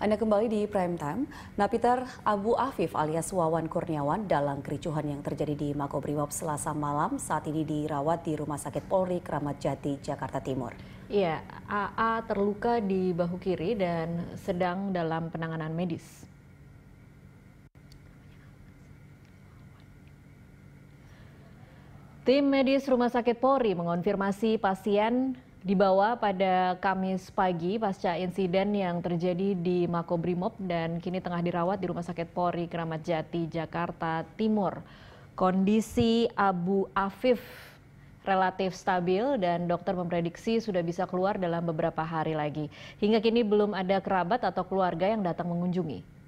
Anda kembali di Prime Time. Napiter Abu Afif alias Wawan Kurniawan dalam kericuhan yang terjadi di Makobrimob Selasa malam saat ini dirawat di Rumah Sakit Polri Kramat Jati, Jakarta Timur. Iya, AA terluka di bahu kiri dan sedang dalam penanganan medis. Tim medis Rumah Sakit Polri mengonfirmasi pasien di bawah pada Kamis pagi pasca insiden yang terjadi di Makobrimob dan kini tengah dirawat di Rumah Sakit Polri Keramat Jati, Jakarta Timur. Kondisi Abu Afif relatif stabil dan dokter memprediksi sudah bisa keluar dalam beberapa hari lagi. Hingga kini belum ada kerabat atau keluarga yang datang mengunjungi.